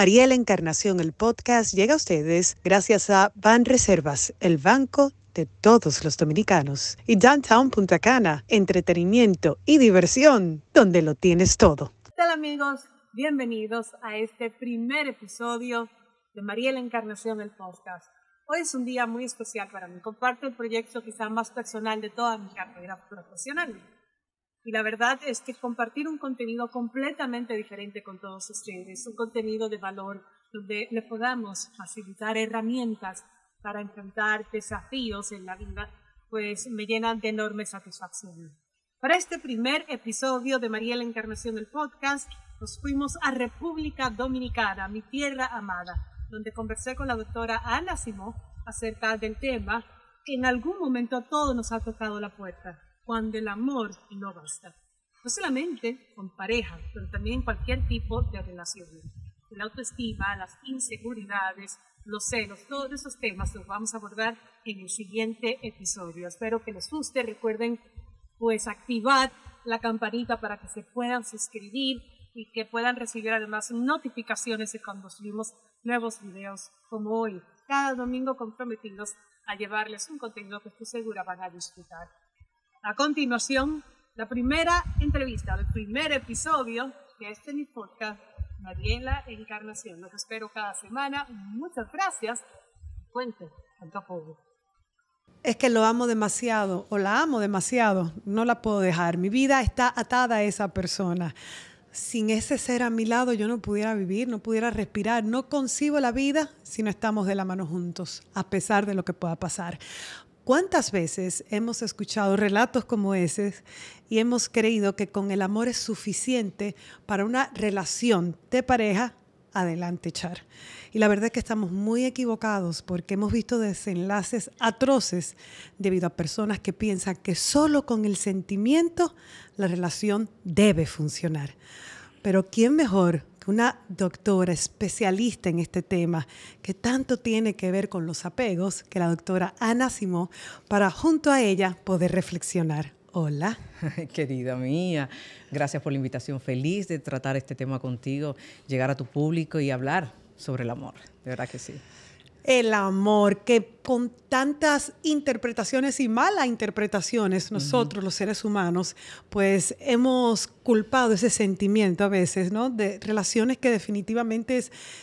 María la Encarnación, el podcast llega a ustedes gracias a Van Reservas, el banco de todos los dominicanos. Y Downtown Punta Cana, entretenimiento y diversión, donde lo tienes todo. Hola amigos? Bienvenidos a este primer episodio de María Encarnación, el podcast. Hoy es un día muy especial para mí. Comparto el proyecto quizá más personal de toda mi carrera profesional y la verdad es que compartir un contenido completamente diferente con todos ustedes, un contenido de valor donde le podamos facilitar herramientas para enfrentar desafíos en la vida, pues me llenan de enorme satisfacción. Para este primer episodio de María la Encarnación del podcast, nos fuimos a República Dominicana, mi tierra amada, donde conversé con la doctora Ana Simó acerca del tema que en algún momento a todos nos ha tocado la puerta, cuando el amor no basta. No solamente con pareja, pero también cualquier tipo de relación. La autoestima, las inseguridades, los celos, todos esos temas los vamos a abordar en el siguiente episodio. Espero que les guste. Recuerden, pues, activar la campanita para que se puedan suscribir y que puedan recibir además notificaciones de cuando subimos nuevos videos como hoy. Cada domingo comprometidos a llevarles un contenido que estoy segura van a disfrutar. A continuación, la primera entrevista, el primer episodio de este mi podcast, Mariela Encarnación. Los espero cada semana. Muchas gracias. Cuente, tanto poco. Es que lo amo demasiado o la amo demasiado. No la puedo dejar. Mi vida está atada a esa persona. Sin ese ser a mi lado yo no pudiera vivir, no pudiera respirar. No concibo la vida si no estamos de la mano juntos, a pesar de lo que pueda pasar. ¿Cuántas veces hemos escuchado relatos como ese y hemos creído que con el amor es suficiente para una relación de pareja? Adelante, Char. Y la verdad es que estamos muy equivocados porque hemos visto desenlaces atroces debido a personas que piensan que solo con el sentimiento la relación debe funcionar. Pero ¿quién mejor una doctora especialista en este tema, que tanto tiene que ver con los apegos, que la doctora Ana Simó, para junto a ella poder reflexionar. Hola. Querida mía, gracias por la invitación. Feliz de tratar este tema contigo, llegar a tu público y hablar sobre el amor. De verdad que sí. El amor, que con tantas interpretaciones y malas interpretaciones nosotros los seres humanos, pues hemos culpado ese sentimiento a veces, ¿no? De relaciones que definitivamente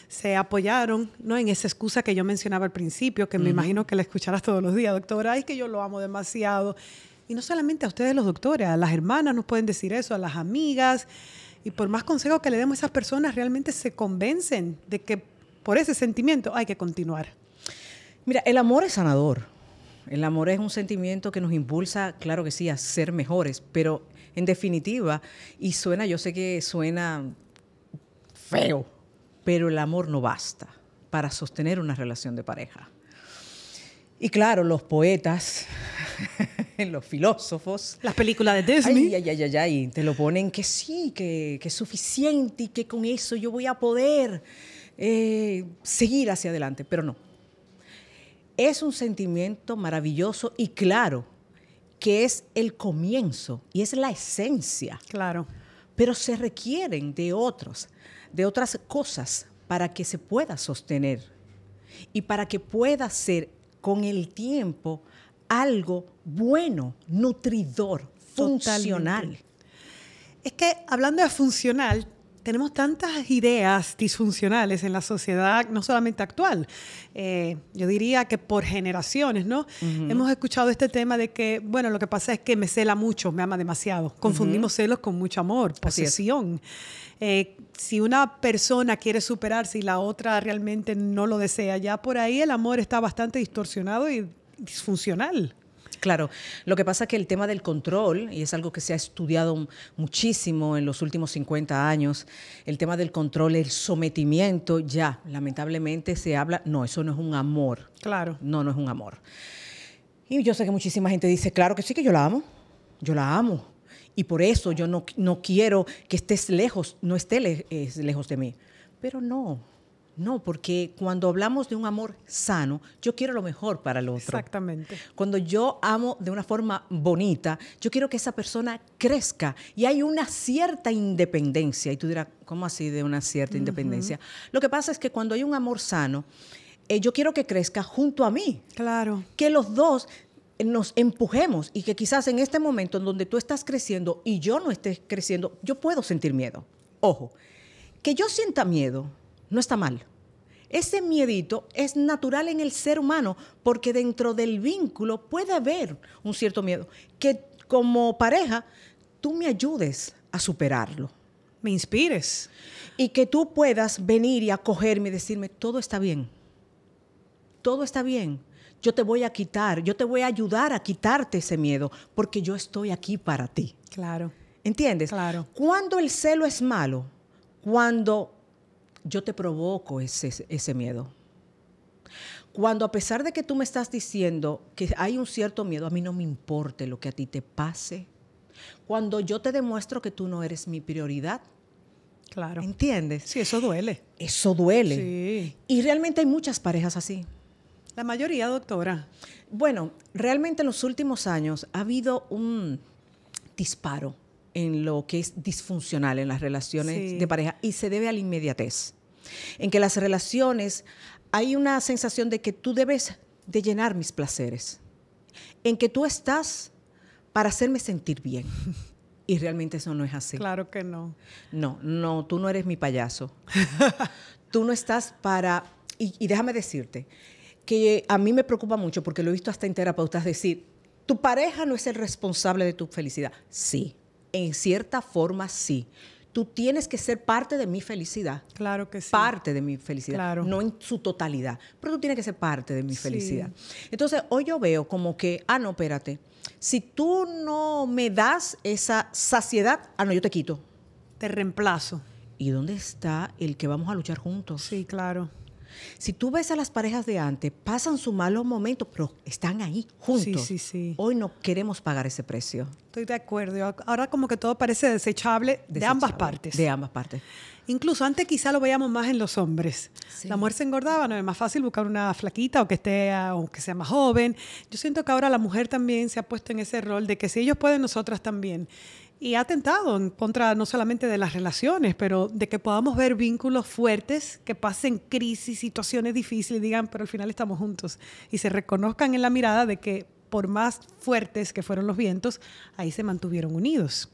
se apoyaron, ¿no? En esa excusa que yo mencionaba al principio, que me imagino que la escucharás todos los días, doctora, es que yo lo amo demasiado. Y no solamente a ustedes los doctores, a las hermanas nos pueden decir eso, a las amigas. Y por más consejos que le demos a esas personas, realmente se convencen de que por ese sentimiento hay que continuar. Mira, el amor es sanador. El amor es un sentimiento que nos impulsa, claro que sí, a ser mejores, pero en definitiva, y suena, yo sé que suena feo, pero el amor no basta para sostener una relación de pareja. Y claro, los poetas, los filósofos. Las películas de Disney. Ay, ay, ay, te lo ponen que sí, que, que es suficiente y que con eso yo voy a poder. Eh, seguir hacia adelante, pero no. Es un sentimiento maravilloso y claro que es el comienzo y es la esencia. Claro. Pero se requieren de otros, de otras cosas para que se pueda sostener y para que pueda ser con el tiempo algo bueno, nutridor, funcional. Es que hablando de funcional, tenemos tantas ideas disfuncionales en la sociedad, no solamente actual, eh, yo diría que por generaciones, ¿no? Hemos escuchado este tema de que, bueno, lo que pasa es que me cela mucho, me ama demasiado. Confundimos celos con mucho amor, posesión. Eh, si una persona quiere superarse y la otra realmente no lo desea, ya por ahí el amor está bastante distorsionado y disfuncional. Claro, lo que pasa es que el tema del control, y es algo que se ha estudiado muchísimo en los últimos 50 años, el tema del control, el sometimiento, ya, lamentablemente se habla, no, eso no es un amor. Claro. No, no es un amor. Y yo sé que muchísima gente dice, claro que sí, que yo la amo, yo la amo. Y por eso yo no, quiero que estés lejos, no estés lejos de mí. Pero no, no, porque cuando hablamos de un amor sano, yo quiero lo mejor para el otro. Exactamente. Cuando yo amo de una forma bonita, yo quiero que esa persona crezca y hay una cierta independencia. Y tú dirás, ¿cómo así de una cierta independencia? Lo que pasa es que cuando hay un amor sano, eh, yo quiero que crezca junto a mí. Claro. Que los dos nos empujemos y que quizás en este momento en donde tú estás creciendo y yo no esté creciendo, yo puedo sentir miedo. Ojo, que yo sienta miedo no está mal. Ese miedito es natural en el ser humano porque dentro del vínculo puede haber un cierto miedo que como pareja tú me ayudes a superarlo. Me inspires. Y que tú puedas venir y acogerme y decirme, todo está bien, todo está bien, yo te voy a quitar, yo te voy a ayudar a quitarte ese miedo porque yo estoy aquí para ti. Claro. ¿Entiendes? Claro. Cuando el celo es malo, cuando yo te provoco ese, miedo. Cuando a pesar de que tú me estás diciendo que hay un cierto miedo, a mí no me importe lo que a ti te pase. Cuando yo te demuestro que tú no eres mi prioridad. Claro. ¿Entiendes? Sí, eso duele. Eso duele. Sí. Y realmente hay muchas parejas así. La mayoría, doctora. Bueno, realmente en los últimos años ha habido un disparo en lo que es disfuncional en las relaciones de pareja y se debe a la inmediatez en que las relaciones hay una sensación de que tú debes de llenar mis placeres, en que tú estás para hacerme sentir bien. Y realmente eso no es así. Claro que no. No, no, tú no eres mi payaso. tú no estás para... Y, déjame decirte que a mí me preocupa mucho, porque lo he visto hasta en terapeutas decir, tu pareja no es el responsable de tu felicidad. Sí, en cierta forma sí tú tienes que ser parte de mi felicidad. Claro que sí. Parte de mi felicidad. Claro. No en su totalidad, pero tú tienes que ser parte de mi felicidad. Entonces, hoy yo veo como que, ah, no, espérate, si tú no me das esa saciedad, ah, no, yo te quito. Te reemplazo. ¿Y dónde está el que vamos a luchar juntos? Sí, claro. Si tú ves a las parejas de antes, pasan su malos momentos, pero están ahí juntos. Sí, sí, sí. Hoy no queremos pagar ese precio. Estoy de acuerdo. Ahora como que todo parece desechable, de ambas partes. De ambas partes. Incluso antes quizá lo veíamos más en los hombres. La mujer se engordaba, no es más fácil buscar una flaquita o que esté ah, o que sea más joven. Yo siento que ahora la mujer también se ha puesto en ese rol de que si ellos pueden, nosotras también y ha atentado en contra no solamente de las relaciones, pero de que podamos ver vínculos fuertes, que pasen crisis, situaciones difíciles, digan, pero al final estamos juntos y se reconozcan en la mirada de que por más fuertes que fueron los vientos, ahí se mantuvieron unidos.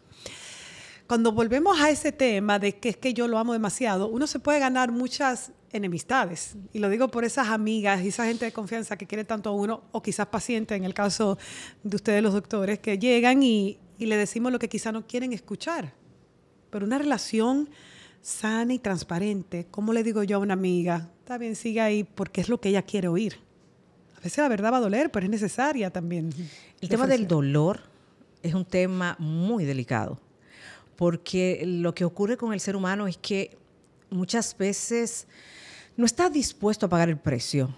Cuando volvemos a ese tema de que es que yo lo amo demasiado, uno se puede ganar muchas enemistades. Y lo digo por esas amigas y esa gente de confianza que quiere tanto a uno, o quizás paciente en el caso de ustedes los doctores, que llegan y, y le decimos lo que quizá no quieren escuchar. Pero una relación sana y transparente, como le digo yo a una amiga, está bien, sigue ahí porque es lo que ella quiere oír. A veces la verdad va a doler, pero es necesaria también. El tema del dolor es un tema muy delicado, porque lo que ocurre con el ser humano es que muchas veces no está dispuesto a pagar el precio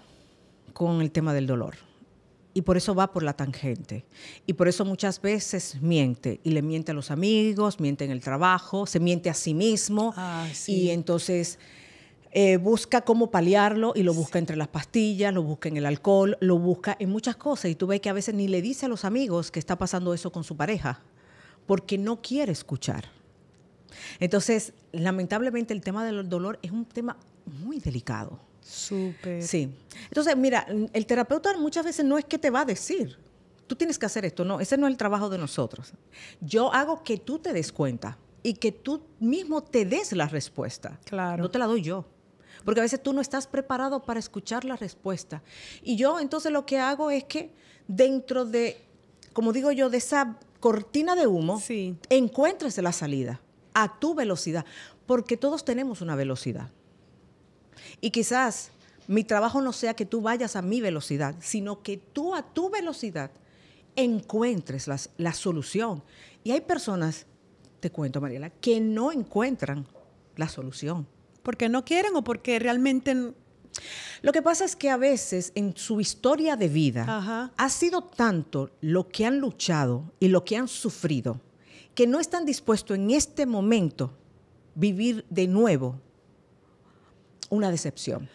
con el tema del dolor y por eso va por la tangente. Y por eso muchas veces miente y le miente a los amigos, miente en el trabajo, se miente a sí mismo ah, y entonces eh, busca cómo paliarlo y lo busca entre las pastillas, lo busca en el alcohol, lo busca en muchas cosas y tú ves que a veces ni le dice a los amigos que está pasando eso con su pareja porque no quiere escuchar. Entonces, lamentablemente el tema del dolor es un tema muy delicado Súper. Sí. Entonces, mira, el terapeuta muchas veces no es que te va a decir, tú tienes que hacer esto, no, ese no es el trabajo de nosotros. Yo hago que tú te des cuenta y que tú mismo te des la respuesta. Claro. No te la doy yo. Porque a veces tú no estás preparado para escuchar la respuesta. Y yo entonces lo que hago es que dentro de, como digo yo, de esa cortina de humo, encuentres la salida a tu velocidad. Porque todos tenemos una velocidad. Y quizás mi trabajo no sea que tú vayas a mi velocidad, sino que tú a tu velocidad encuentres la solución. Y hay personas, te cuento Mariela, que no encuentran la solución. ¿Porque no quieren o porque realmente... Lo que pasa es que a veces en su historia de vida ha sido tanto lo que han luchado y lo que han sufrido que no están dispuestos en este momento vivir de nuevo una decepción.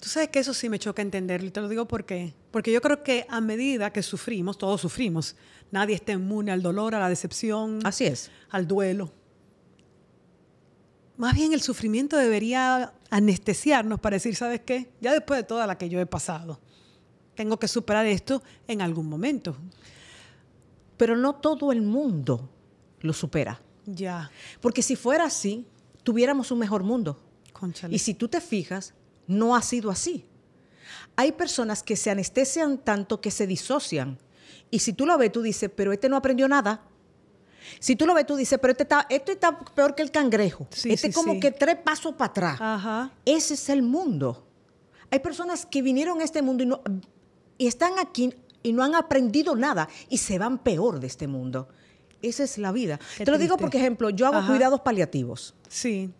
Tú sabes que eso sí me choca entenderlo y te lo digo porque, porque yo creo que a medida que sufrimos, todos sufrimos, nadie está inmune al dolor, a la decepción, así es, al duelo. Más bien el sufrimiento debería anestesiarnos para decir, ¿sabes qué? Ya después de toda la que yo he pasado, tengo que superar esto en algún momento. Pero no todo el mundo lo supera. Ya. Porque si fuera así, tuviéramos un mejor mundo. Y si tú te fijas, no ha sido así. Hay personas que se anestesian tanto que se disocian. Y si tú lo ves, tú dices, pero este no aprendió nada. Si tú lo ves, tú dices, pero este está, esto está peor que el cangrejo. este es como que tres pasos para atrás. Ese es el mundo. Hay personas que vinieron a este mundo y, están aquí y no han aprendido nada y se van peor de este mundo. Esa es la vida. Te lo digo porque, ejemplo, yo hago cuidados paliativos. Sí.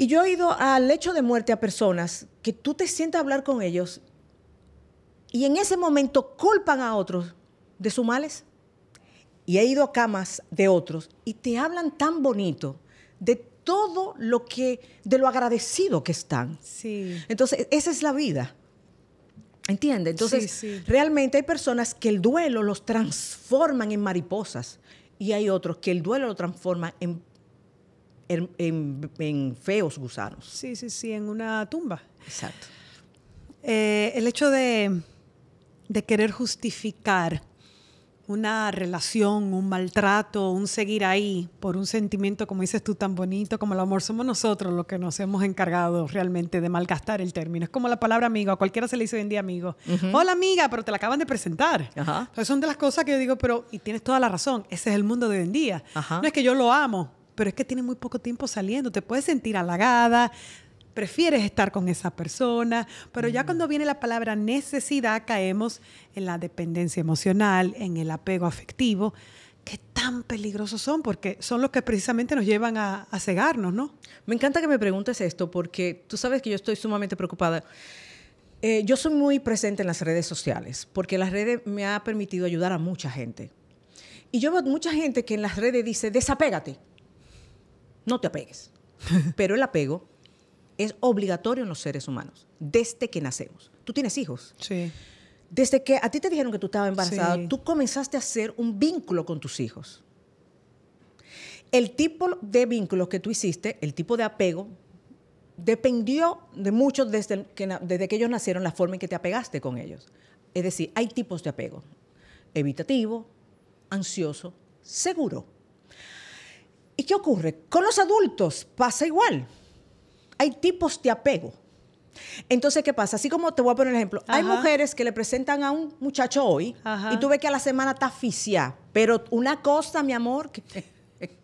Y yo he ido al lecho de muerte a personas que tú te sientes a hablar con ellos y en ese momento culpan a otros de sus males. Y he ido a camas de otros y te hablan tan bonito de todo lo que, de lo agradecido que están. Sí. Entonces, esa es la vida. ¿Entiendes? Entonces, realmente hay personas que el duelo los transforman en mariposas y hay otros que el duelo lo transforma en en, feos gusanos. Sí, sí, sí, en una tumba. Exacto. Eh, el hecho de, de, querer justificar una relación, un maltrato, un seguir ahí por un sentimiento, como dices tú, tan bonito como el amor, somos nosotros los que nos hemos encargado realmente de malgastar el término. Es como la palabra amigo, a cualquiera se le dice hoy en día amigo. Hola amiga, pero te la acaban de presentar. Entonces son de las cosas que yo digo, pero, y tienes toda la razón, ese es el mundo de hoy en día. No es que yo lo amo, pero es que tiene muy poco tiempo saliendo, te puedes sentir halagada, prefieres estar con esa persona, pero ya cuando mm. viene la palabra necesidad caemos en la dependencia emocional, en el apego afectivo, que tan peligrosos son, porque son los que precisamente nos llevan a, cegarnos, ¿no? Me encanta que me preguntes esto, porque tú sabes que yo estoy sumamente preocupada. Eh, yo soy muy presente en las redes sociales, porque las redes me ha permitido ayudar a mucha gente. Y yo veo mucha gente que en las redes dice, desapégate no te apegues. Pero el apego es obligatorio en los seres humanos, desde que nacemos. Tú tienes hijos. Sí. Desde que a ti te dijeron que tú estabas embarazada, tú comenzaste a hacer un vínculo con tus hijos. El tipo de vínculo que tú hiciste, el tipo de apego, dependió de muchos desde que ellos nacieron, la forma en que te apegaste con ellos. Es decir, hay tipos de apego. Evitativo, ansioso, seguro. ¿Y qué ocurre? Con los adultos pasa igual. Hay tipos de apego. Entonces, ¿qué pasa? Así como te voy a poner un ejemplo. Hay mujeres que le presentan a un muchacho hoy y tú ves que a la semana está asfixiada. Pero una cosa, mi amor,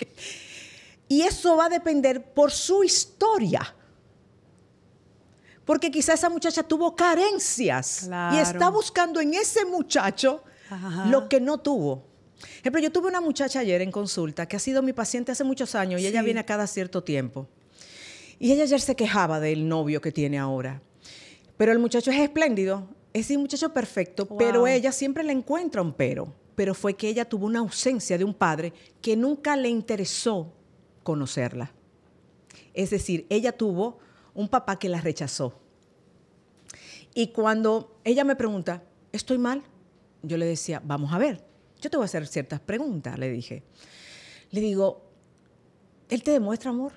y eso va a depender por su historia. Porque quizá esa muchacha tuvo carencias y está buscando en ese muchacho lo que no tuvo. Ejemplo, yo tuve una muchacha ayer en consulta que ha sido mi paciente hace muchos años y ella viene a cada cierto tiempo. Y ella ayer se quejaba del novio que tiene ahora. Pero el muchacho es espléndido, es un muchacho perfecto, pero ella siempre le encuentra un pero. Pero fue que ella tuvo una ausencia de un padre que nunca le interesó conocerla. Es decir, ella tuvo un papá que la rechazó. Y cuando ella me pregunta, ¿estoy mal? Yo le decía, vamos a ver, yo te voy a hacer ciertas preguntas, le dije. Le digo, ¿él te demuestra amor?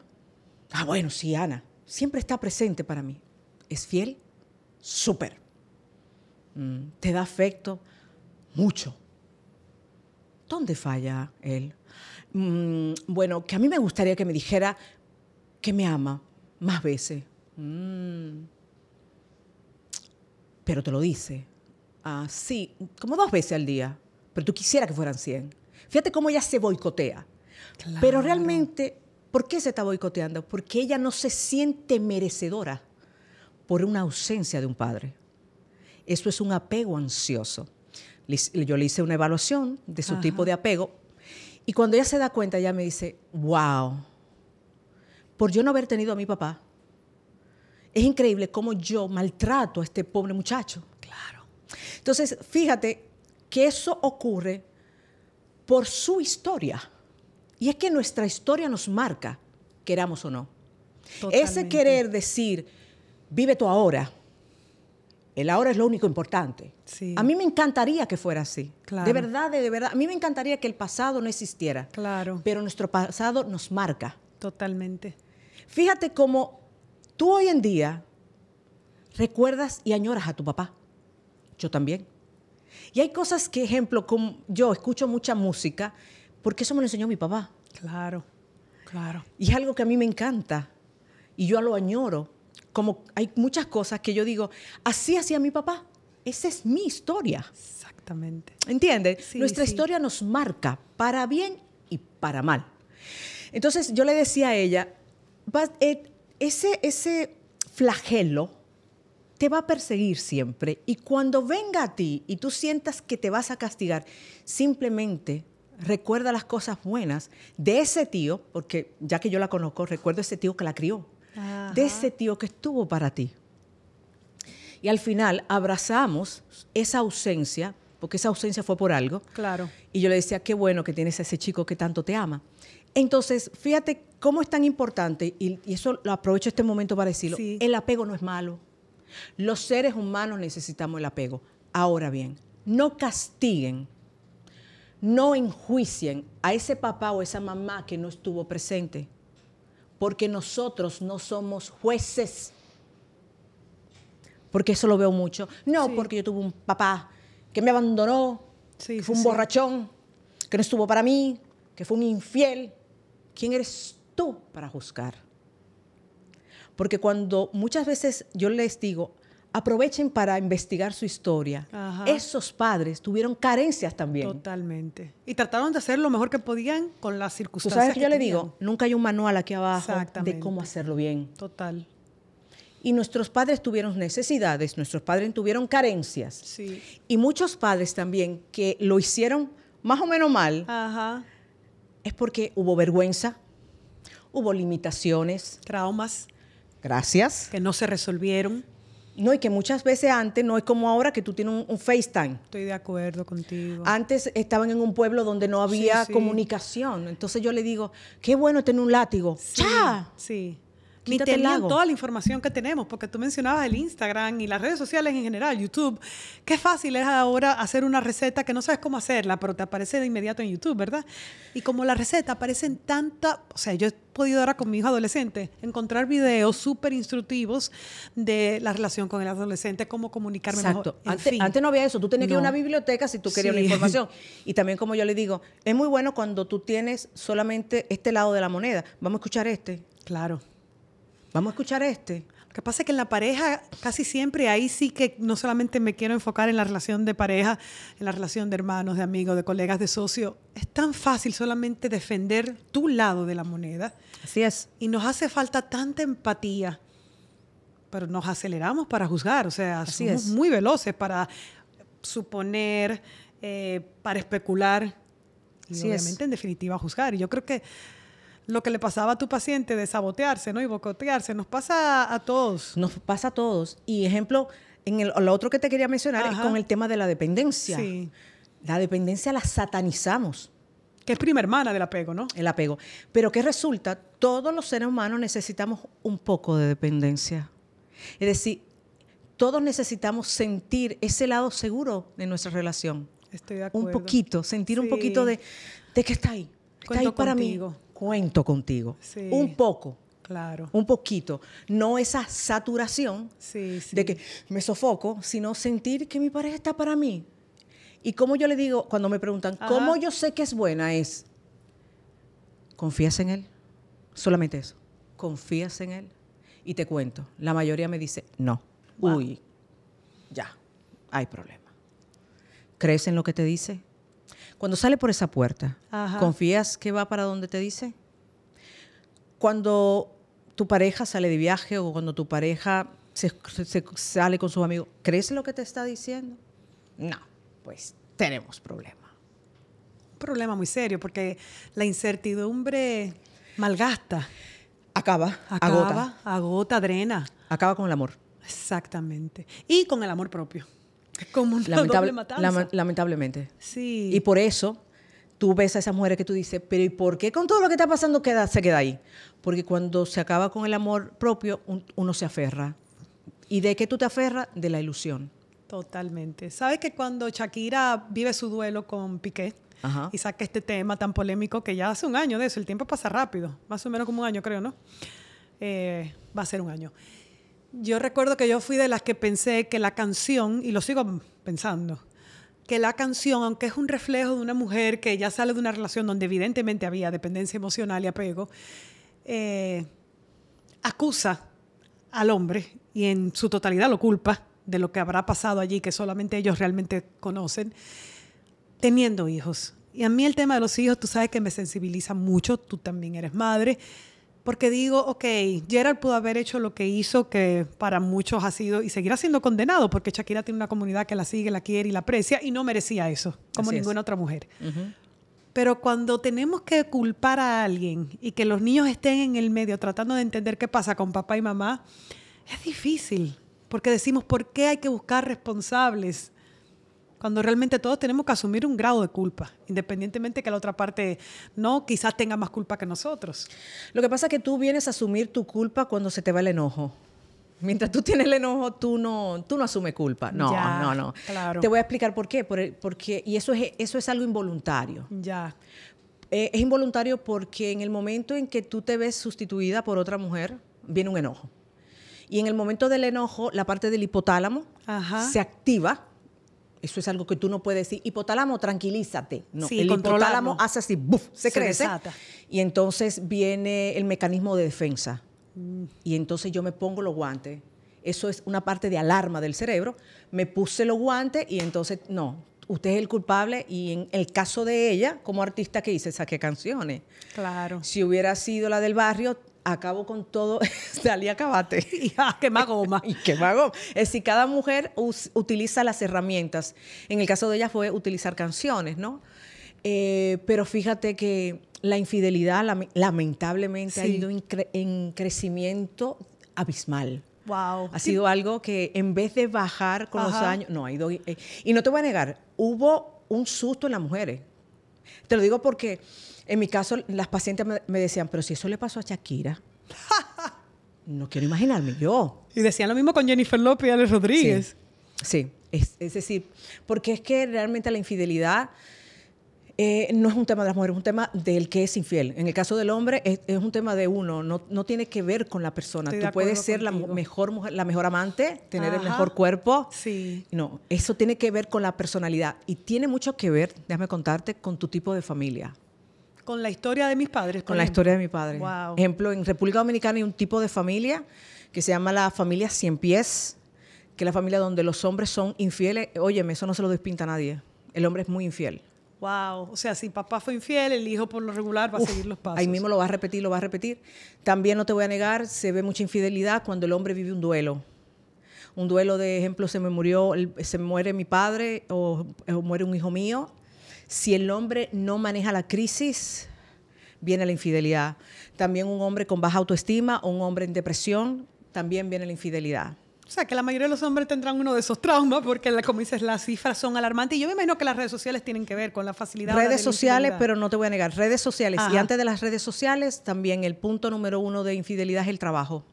Ah, bueno, sí, Ana. Siempre está presente para mí. ¿Es fiel? Súper. Mm, ¿Te da afecto? Mucho. ¿Dónde falla él? Mm, bueno, que a mí me gustaría que me dijera que me ama más veces. Mm. Pero te lo dice. Ah, sí, como dos veces al día pero tú quisieras que fueran 100. Fíjate cómo ella se boicotea. Pero realmente, ¿por qué se está boicoteando? Porque ella no se siente merecedora por una ausencia de un padre. Eso es un apego ansioso. Yo le hice una evaluación de su tipo de apego y cuando ella se da cuenta, ella me dice, wow, por yo no haber tenido a mi papá, es increíble cómo yo maltrato a este pobre muchacho. Claro. Entonces, fíjate que eso ocurre por su historia. Y es que nuestra historia nos marca, queramos o no. Ese querer decir, vive tu ahora, el ahora es lo único importante. Sí. A mí me encantaría que fuera así. Claro. De verdad, de, de, verdad. A mí me encantaría que el pasado no existiera. Claro. Pero nuestro pasado nos marca. Totalmente. Fíjate cómo tú hoy en día recuerdas y añoras a tu papá. Yo también. Y hay cosas que, ejemplo, como yo escucho mucha música porque eso me lo enseñó mi papá. Claro, claro. Y es algo que a mí me encanta y yo lo añoro. Como hay muchas cosas que yo digo, así hacía mi papá. Esa es mi historia. Exactamente. ¿Entiendes? Nuestra historia nos marca para bien y para mal. Entonces yo le decía a ella, eh, ese, ese flagelo te va a perseguir siempre. Y cuando venga a ti y tú sientas que te vas a castigar, simplemente recuerda las cosas buenas de ese tío, porque ya que yo la conozco, recuerdo ese tío que la crió, de ese tío que estuvo para ti. Y al final abrazamos esa ausencia, porque esa ausencia fue por algo. Claro. Y yo le decía, qué bueno que tienes a ese chico que tanto te ama. Entonces, fíjate cómo es tan importante, y, eso lo aprovecho este momento para decirlo, el apego no es malo. Los seres humanos necesitamos el apego. Ahora bien, no castiguen, no enjuicien a ese papá o esa mamá que no estuvo presente, porque nosotros no somos jueces. Porque eso lo veo mucho. No, porque yo tuve un papá que me abandonó, que fue un borrachón, que no estuvo para mí, que fue un infiel. ¿Quién eres tú para juzgar? Porque cuando muchas veces yo les digo, aprovechen para investigar su historia. Esos padres tuvieron carencias también. Totalmente. Y trataron de hacer lo mejor que podían con las circunstancias. ¿Tú sabes que, yo le digo? Nunca hay un manual aquí abajo de cómo hacerlo bien. Total. Y nuestros padres tuvieron necesidades, nuestros padres tuvieron carencias. Sí. Y muchos padres también que lo hicieron más o menos mal. Es porque hubo vergüenza, hubo limitaciones. Traumas Gracias. Que no se resolvieron. No, y que muchas veces antes no es como ahora que tú tienes un, FaceTime. Estoy de acuerdo contigo. Antes estaban en un pueblo donde no había comunicación. Entonces yo le digo, qué bueno tener un látigo. Sí, Sí ni tenían toda la información que tenemos, porque tú mencionabas el Instagram y las redes sociales en general, YouTube. Qué fácil es ahora hacer una receta que no sabes cómo hacerla, pero te aparece de inmediato en YouTube, ¿verdad? Y como la receta aparece en tanta, o sea, yo he podido ahora con mi hijo adolescente encontrar videos súper instructivos de la relación con el adolescente, cómo comunicarme mejor. antes, no había eso, tú tenías que ir a una biblioteca si tú querías la información. Y también como yo le digo, es muy bueno cuando tú tienes solamente este lado de la moneda. Vamos a escuchar este. Claro. Vamos a escuchar este. Lo que pasa es que en la pareja casi siempre ahí sí que no solamente me quiero enfocar en la relación de pareja, en la relación de hermanos, de amigos, de colegas, de socios. Es tan fácil solamente defender tu lado de la moneda. Así es. Y nos hace falta tanta empatía, pero nos aceleramos para juzgar, o sea, Así somos muy veloces para suponer, eh, para especular y obviamente en definitiva juzgar. Y yo creo que lo que le pasaba a tu paciente de sabotearse, ¿no? Y bocotearse, nos pasa a todos. Nos pasa a todos. Y ejemplo, en el, lo otro que te quería mencionar es con el tema de la dependencia. Sí. La dependencia la satanizamos. Que es prima hermana del apego, ¿no? El apego. Pero que resulta, todos los seres humanos necesitamos un poco de dependencia. Es decir, todos necesitamos sentir ese lado seguro de nuestra relación. Estoy de acuerdo. Un poquito, sentir un poquito de, de que está ahí. Está ahí para mí cuento contigo. Un poco. Claro. Un poquito. No esa saturación de que me sofoco, sino sentir que mi pareja está para mí. Y como yo le digo, cuando me preguntan, ¿cómo yo sé que es buena? Es, confías en él. Solamente eso. Confías en él. Y te cuento, la mayoría me dice, no. Uy, ya, hay problema. ¿Crees en lo que te dice? Cuando sale por esa puerta, ¿confías que va para donde te dice? Cuando tu pareja sale de viaje o cuando tu pareja se, sale con sus amigos, ¿crees lo que te está diciendo? No, pues tenemos problema. Un problema muy serio porque la incertidumbre malgasta. Acaba agota. Agota, drena. Acaba con el amor. Exactamente. Y con el amor propio. Como una lamentablemente. Sí. Y por eso tú ves a esas mujeres que tú dices, pero ¿y por qué con todo lo que está pasando queda, se queda ahí? Porque cuando se acaba con el amor propio, uno se aferra. ¿Y de qué tú te aferras? De la ilusión. Totalmente. ¿Sabes que cuando Shakira vive su duelo con Piqué y saca este tema tan polémico que ya hace un año de eso, el tiempo pasa rápido, más o menos como un año creo, ¿no? Eh, va a ser un año. Yo recuerdo que yo fui de las que pensé que la canción, y lo sigo pensando, que la canción, aunque es un reflejo de una mujer que ya sale de una relación donde evidentemente había dependencia emocional y apego, eh, acusa al hombre y en su totalidad lo culpa de lo que habrá pasado allí, que solamente ellos realmente conocen, teniendo hijos. Y a mí el tema de los hijos, tú sabes que me sensibiliza mucho, tú también eres madre porque digo, ok, Gerald pudo haber hecho lo que hizo, que para muchos ha sido y seguirá siendo condenado, porque Shakira tiene una comunidad que la sigue, la quiere y la aprecia, y no merecía eso, como ninguna otra mujer. Pero cuando tenemos que culpar a alguien y que los niños estén en el medio tratando de entender qué pasa con papá y mamá, es difícil, porque decimos, ¿por qué hay que buscar responsables? cuando realmente todos tenemos que asumir un grado de culpa, independientemente que la otra parte no, quizás tenga más culpa que nosotros. Lo que pasa es que tú vienes a asumir tu culpa cuando se te va el enojo. Mientras tú tienes el enojo, tú no, tú no asumes culpa. No, no, no. Te voy a explicar por qué. Por, porque, y eso es, eso es algo involuntario. Ya. Eh, es involuntario porque en el momento en que tú te ves sustituida por otra mujer, viene un enojo. Y en el momento del enojo, la parte del hipotálamo se activa eso es algo que tú no puedes decir. Hipotálamo, tranquilízate. No, el hipotálamo hace así, ¡buf! Se, crece. Y entonces viene el mecanismo de defensa. Mm. Y entonces yo me pongo los guantes. Eso es una parte de alarma del cerebro. Me puse los guantes y entonces, no, usted es el culpable y en el caso de ella, como artista que hice, saqué canciones. Claro. Si hubiera sido la del barrio, acabo con todo, salí a cabate. Y ah, mago goma. y goma. Es decir, cada mujer utiliza las herramientas. En el caso de ella fue utilizar canciones, ¿no? Eh, pero fíjate que la infidelidad lamentablemente ha ido en, crecimiento abismal. Wow. Ha sido algo que en vez de bajar con los años, no, ha ido... Eh, y no te voy a negar, hubo un susto en las mujeres. Te lo digo porque en mi caso, las pacientes me, decían, pero si eso le pasó a Shakira. no quiero imaginarme yo. Y decían lo mismo con Jennifer López y Alex Rodríguez. Sí, Es, decir, porque es que realmente la infidelidad eh, no es un tema de las mujeres, es un tema del que es infiel. En el caso del hombre es, un tema de uno, no, tiene que ver con la persona. Tú puedes ser la mejor, la mejor amante, tener el mejor cuerpo. Sí. No, eso tiene que ver con la personalidad y tiene mucho que ver, déjame contarte, con tu tipo de familia. Con la historia de mis padres. Con, la historia de mi padre. Ejemplo, en República Dominicana hay un tipo de familia que se llama la familia cien pies, que es la familia donde los hombres son infieles. Óyeme, eso no se lo despinta a nadie. El hombre es muy infiel. Wow, o sea, si papá fue infiel, el hijo por lo regular va a seguir los pasos. Ahí mismo lo va a repetir, lo va a repetir. También no te voy a negar, se ve mucha infidelidad cuando el hombre vive un duelo. Un duelo de ejemplo, se me murió, se muere mi padre o, o muere un hijo mío si el hombre no maneja la crisis, viene la infidelidad. También un hombre con baja autoestima o un hombre en depresión, también viene la infidelidad. O sea, que la mayoría de los hombres tendrán uno de esos traumas porque, como dices, las cifras son alarmantes. Y yo me imagino que las redes sociales tienen que ver con la facilidad. Redes sociales, pero no te voy a negar, redes sociales. Y antes de las redes sociales, también el punto número uno de infidelidad es el trabajo.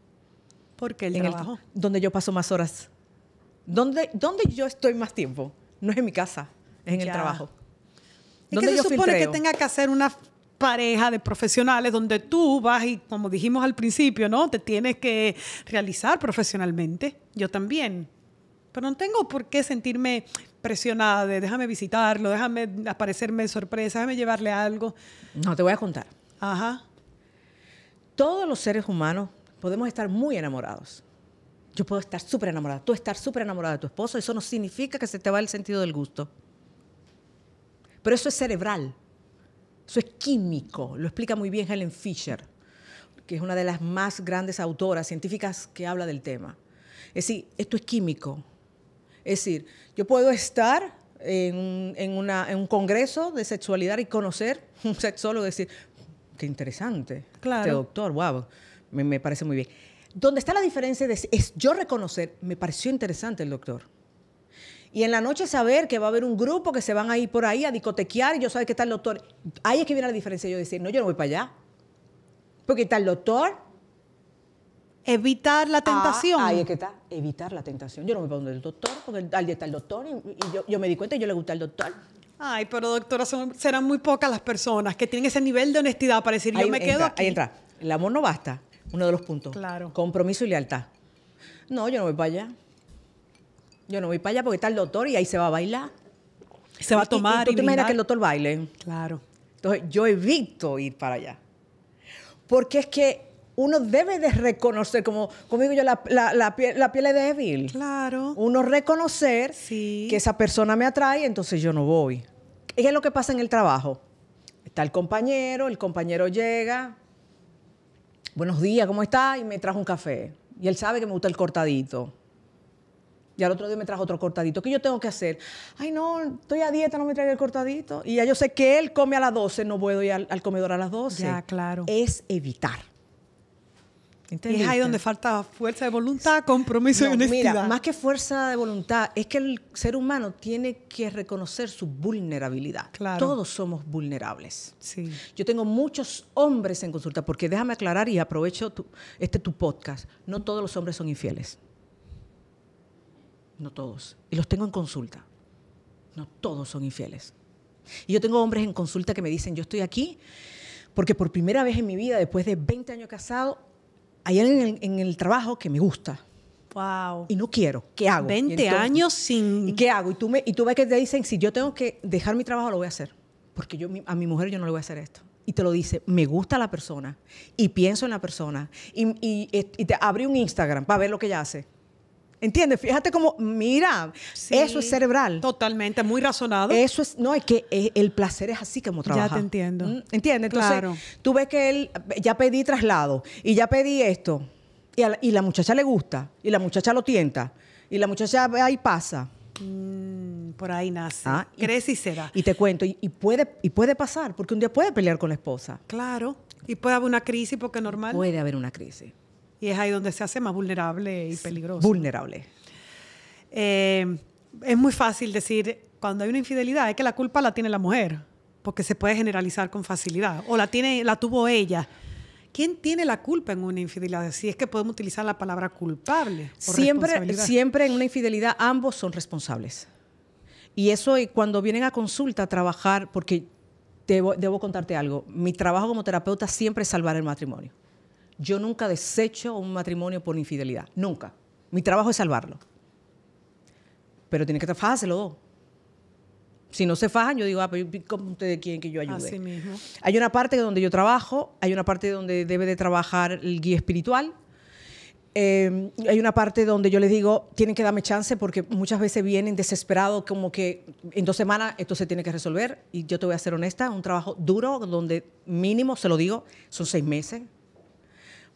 porque el trabajo? donde yo paso más horas. ¿Dónde, yo estoy más tiempo? No es en mi casa, es en el trabajo. ¿Y se supone que tenga que hacer una pareja de profesionales donde tú vas y, como dijimos al principio, ¿no? Te tienes que realizar profesionalmente. Yo también. Pero no tengo por qué sentirme presionada de déjame visitarlo, déjame aparecerme de sorpresa, déjame llevarle algo. No, te voy a contar. Ajá. Todos los seres humanos podemos estar muy enamorados. Yo puedo estar súper enamorada, tú estar súper enamorada de tu esposo, eso no significa que se te va el sentido del gusto. Pero eso es cerebral, eso es químico, lo explica muy bien Helen Fisher, que es una de las más grandes autoras científicas que habla del tema. Es decir, esto es químico. Es decir, yo puedo estar en, un congreso de sexualidad y conocer un sexólogo y decir, qué interesante, este claro. este doctor, wow, me, parece muy bien. ¿Dónde está la diferencia de, es yo reconocer, me pareció interesante el doctor. Y en la noche saber que va a haber un grupo que se van a ir por ahí a discotequear y yo sabe que está el doctor. Ahí es que viene la diferencia. Yo decir, no, yo no voy para allá. Porque está el doctor. Evitar la ah, tentación. ahí es que está. Evitar la tentación. Yo no voy para donde el doctor, porque al día está el doctor y, yo, me di cuenta y yo le gusta el doctor. Ay, pero doctora, serán muy pocas las personas que tienen ese nivel de honestidad para decir, yo me quedo Ahí entra. El amor no basta. Uno de los puntos. Claro. Compromiso y lealtad. No, yo no voy para allá. Yo no voy para allá porque está el doctor y ahí se va a bailar. Se va a tomar. Y, y, ¿Tú te que el doctor baile? Claro. Entonces, yo evito ir para allá. Porque es que uno debe de reconocer, como digo yo, la, piel, es débil. Claro. Uno reconocer que esa persona me atrae, entonces yo no voy. es lo que pasa en el trabajo? Está el compañero, el compañero llega, buenos días, ¿cómo está? Y me trajo un café. Y él sabe que me gusta el cortadito. Y al otro día me trajo otro cortadito. ¿Qué yo tengo que hacer? Ay, no, estoy a dieta, no me traigo el cortadito. Y ya yo sé que él come a las 12, no puedo ir al, comedor a las 12. Ya, claro. Es evitar. es ahí donde falta fuerza de voluntad, compromiso y honestidad. Mira, más que fuerza de voluntad, es que el ser humano tiene que reconocer su vulnerabilidad. Claro. Todos somos vulnerables. Sí. Yo tengo muchos hombres en consulta, porque déjame aclarar y aprovecho este tu podcast. No todos los hombres son infieles no todos, y los tengo en consulta, no todos son infieles. Y yo tengo hombres en consulta que me dicen, yo estoy aquí porque por primera vez en mi vida, después de 20 años casado, hay alguien en el, trabajo que me gusta. Wow. Y no quiero. ¿Qué hago? 20 años sin. ¿Y qué hago? Y tú, me, y tú ves que te dicen, si yo tengo que dejar mi trabajo, lo voy a hacer. Porque yo a mi mujer yo no le voy a hacer esto. Y te lo dice, me gusta la persona y pienso en la persona. Y, te abrí un Instagram para ver lo que ella hace. ¿Entiendes? Fíjate cómo, mira, eso es cerebral. Totalmente, muy razonado. Eso es, no, es que eh, el placer es así como trabaja. Ya te entiendo. Mm, ¿Entiendes? claro. tú ves que él, ya pedí traslado y ya pedí esto, y, la, muchacha le gusta, y la muchacha lo tienta, y la muchacha ahí pasa. Mm, por ahí nace. Ah, Crece y, se da. Y te cuento, y, y, puede, y puede pasar, porque un día puede pelear con la esposa. Claro, y puede haber una crisis, porque normal. Puede haber una crisis y es ahí donde se hace más vulnerable y peligroso. Vulnerable. Eh, es muy fácil decir, cuando hay una infidelidad, es que la culpa la tiene la mujer, porque se puede generalizar con facilidad, o la, tiene, la tuvo ella. ¿Quién tiene la culpa en una infidelidad? Si es que podemos utilizar la palabra culpable. Siempre, siempre en una infidelidad ambos son responsables. Y eso cuando vienen a consulta a trabajar, porque debo contarte algo, mi trabajo como terapeuta siempre es salvar el matrimonio. Yo nunca desecho un matrimonio por infidelidad, nunca. Mi trabajo es salvarlo. Pero tiene que se lo dos. Si no se fajan, yo digo, ah, ustedes quieren que yo ayude? Hay una parte donde yo trabajo, hay una parte donde debe de trabajar el guía espiritual, em, hay una parte donde yo les digo, tienen que darme chance porque muchas veces vienen desesperados, como que en dos semanas esto se tiene que resolver. Y yo te voy a ser honesta, un trabajo duro, donde mínimo, se lo digo, son seis meses,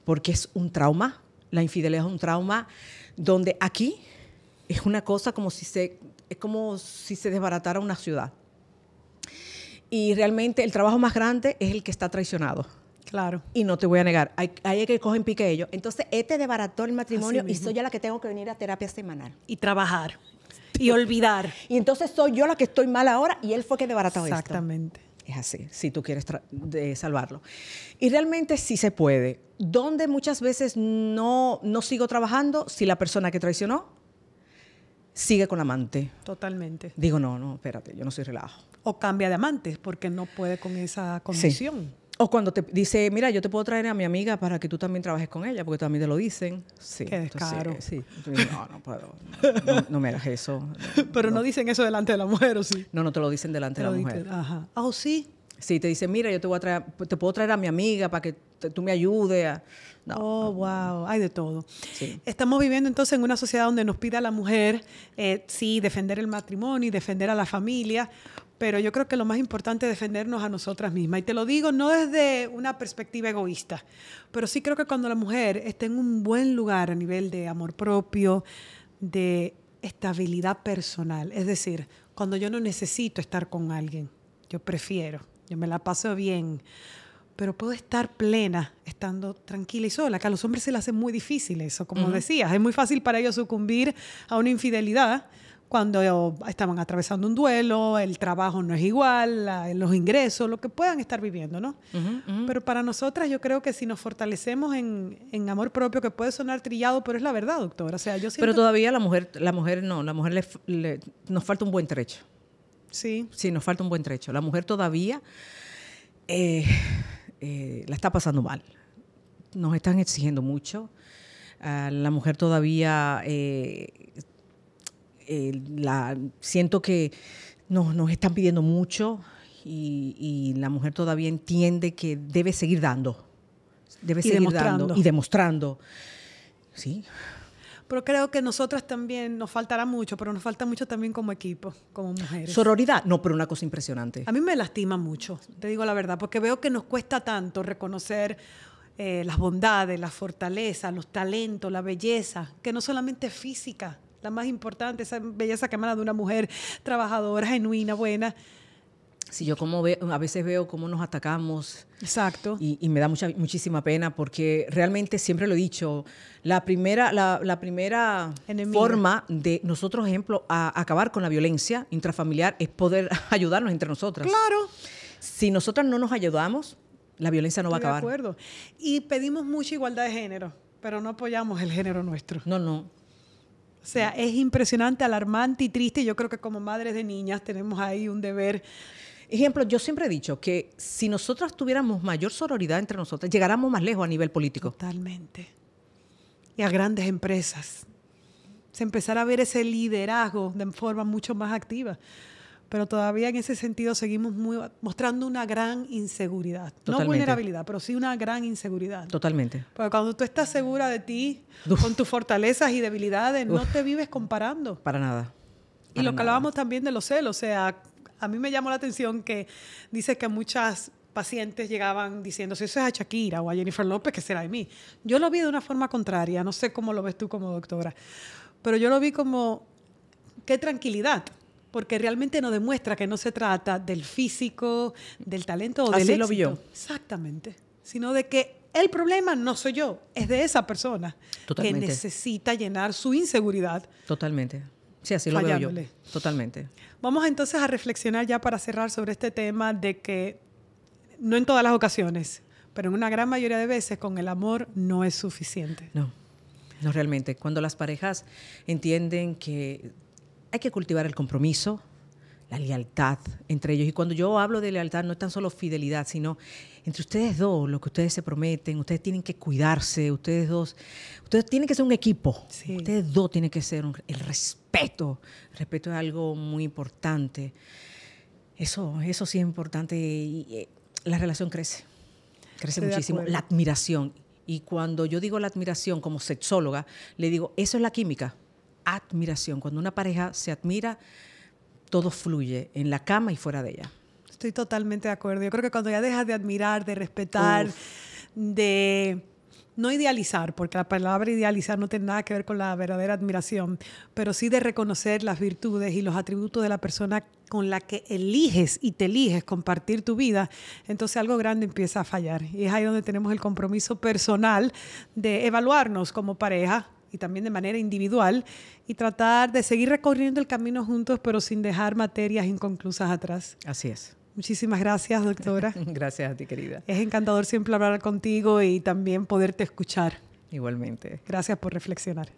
porque es un trauma. La infidelidad es un trauma donde aquí es una cosa como si se, es como si se desbaratara una ciudad. Y realmente el trabajo más grande es el que está traicionado. Claro. Y no te voy a negar, hay, hay que en pique ellos. Entonces, este desbarató el matrimonio y soy yo la que tengo que venir a terapia semanal. Y trabajar. Y olvidar. Y entonces soy yo la que estoy mal ahora y él fue que desbarató esto. Exactamente. Es así, si tú quieres salvarlo. Y realmente sí se puede donde muchas veces no, no sigo trabajando si la persona que traicionó sigue con amante. Totalmente. Digo, no, no, espérate, yo no soy relajo. O cambia de amante, porque no puede con esa condición. O cuando te dice, mira, yo te puedo traer a mi amiga para que tú también trabajes con ella, porque también te lo dicen. Sí. Qué sí. no, no puedo. No, me hagas eso. Pero no. dicen eso delante de la mujer, ¿o sí? No, no te lo dicen delante de la mujer. ajá. Ah, sí. Sí, te dicen, mira, yo te voy te puedo traer a mi amiga para que tú me ayudes. A... oh, wow, hay de todo. Estamos viviendo entonces en una sociedad donde nos pide a la mujer, eh, sí, defender el matrimonio y defender a la familia, pero yo creo que lo más importante es defendernos a nosotras mismas. Y te lo digo no desde una perspectiva egoísta, pero sí creo que cuando la mujer está en un buen lugar a nivel de amor propio, de estabilidad personal, es decir, cuando yo no necesito estar con alguien, yo prefiero, yo me la paso bien, pero puedo estar plena estando tranquila y sola, que a los hombres se les hace muy difícil eso, como decías, es muy fácil para ellos sucumbir a una infidelidad cuando estaban atravesando un duelo, el trabajo no es igual, los ingresos, lo que puedan estar viviendo, ¿no? Pero para nosotras yo creo que si nos fortalecemos en, amor propio, que puede sonar trillado, pero es la verdad, doctora. O sea, yo Pero todavía la mujer, la mujer no, la mujer le, nos falta un buen trecho. Sí. Sí, nos falta un buen trecho. La mujer todavía... Eh, eh, la está pasando mal. Nos están exigiendo mucho. Ah, la mujer todavía, eh, eh, la, siento que nos, están pidiendo mucho y, la mujer todavía entiende que debe seguir dando. Debe seguir dando y demostrando. Sí, pero creo que nosotras también nos faltará mucho, pero nos falta mucho también como equipo, como mujeres. Sororidad, no, pero una cosa impresionante. A mí me lastima mucho, te digo la verdad, porque veo que nos cuesta tanto reconocer eh, las bondades, las fortalezas, los talentos, la belleza, que no solamente física, la más importante, esa belleza que emana de una mujer trabajadora, genuina, buena si yo como veo, a veces veo cómo nos atacamos. Exacto. Y, me da muchísima pena porque realmente siempre lo he dicho, la primera, la, primera forma de nosotros, ejemplo, acabar con la violencia intrafamiliar es poder ayudarnos entre nosotras. Claro. Si nosotras no nos ayudamos, la violencia no va a acabar. De acuerdo. Y pedimos mucha igualdad de género, pero no apoyamos el género nuestro. No, no. O sea, es impresionante, alarmante y triste. Yo creo que como madres de niñas tenemos ahí un deber Ejemplo, yo siempre he dicho que si nosotras tuviéramos mayor sororidad entre nosotras, llegáramos más lejos a nivel político. Totalmente. Y a grandes empresas. Se empezará a ver ese liderazgo de forma mucho más activa. Pero todavía en ese sentido seguimos muy, mostrando una gran inseguridad. No vulnerabilidad, pero sí una gran inseguridad. Totalmente. Porque cuando tú estás segura de ti, con tus fortalezas y debilidades, no te vives comparando. Para nada. y lo que hablábamos también de los celos, o sea, a mí me llamó la atención que dice que muchas pacientes llegaban diciendo, si eso es a Shakira o a Jennifer López, que será de mí. Yo lo vi de una forma contraria, no sé cómo lo ves tú como doctora, pero yo lo vi como, qué tranquilidad, porque realmente nos demuestra que no se trata del físico, del talento o del Así lo vio. Exactamente, sino de que el problema no soy yo, es de esa persona que necesita llenar su inseguridad. Totalmente Sí, así lo veo yo. Totalmente. Vamos entonces a reflexionar ya para cerrar sobre este tema de que no en todas las ocasiones, pero en una gran mayoría de veces con el amor no es suficiente. No, no realmente. Cuando las parejas entienden que hay que cultivar el compromiso, la lealtad entre ellos. Y cuando yo hablo de lealtad, no es tan solo fidelidad, sino entre ustedes dos, lo que ustedes se prometen, ustedes tienen que cuidarse, ustedes dos, ustedes tienen que ser un equipo, ustedes dos tienen que ser el respeto respeto. respeto es algo muy importante. Eso, eso sí es importante y eh, la relación crece, crece muchísimo. La admiración. Y cuando yo digo la admiración como sexóloga, le digo, eso es la química, admiración. Cuando una pareja se admira, todo fluye en la cama y fuera de ella. Estoy totalmente de acuerdo. Yo creo que cuando ya dejas de admirar, de respetar, de no idealizar, porque la palabra idealizar no tiene nada que ver con la verdadera admiración, pero sí de reconocer las virtudes y los atributos de la persona con la que eliges y te eliges compartir tu vida, entonces algo grande empieza a fallar. Y es ahí donde tenemos el compromiso personal de evaluarnos como pareja, y también de manera individual y tratar de seguir recorriendo el camino juntos pero sin dejar materias inconclusas atrás. Así es. Muchísimas gracias, doctora. gracias a ti, querida. Es encantador siempre hablar contigo y también poderte escuchar. Igualmente. Gracias por reflexionar.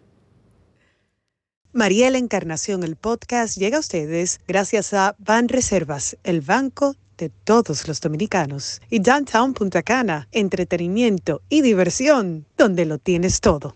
María la Encarnación, el podcast llega a ustedes gracias a Van Reservas, el banco de todos los dominicanos, y Downtown Punta Cana, entretenimiento y diversión, donde lo tienes todo.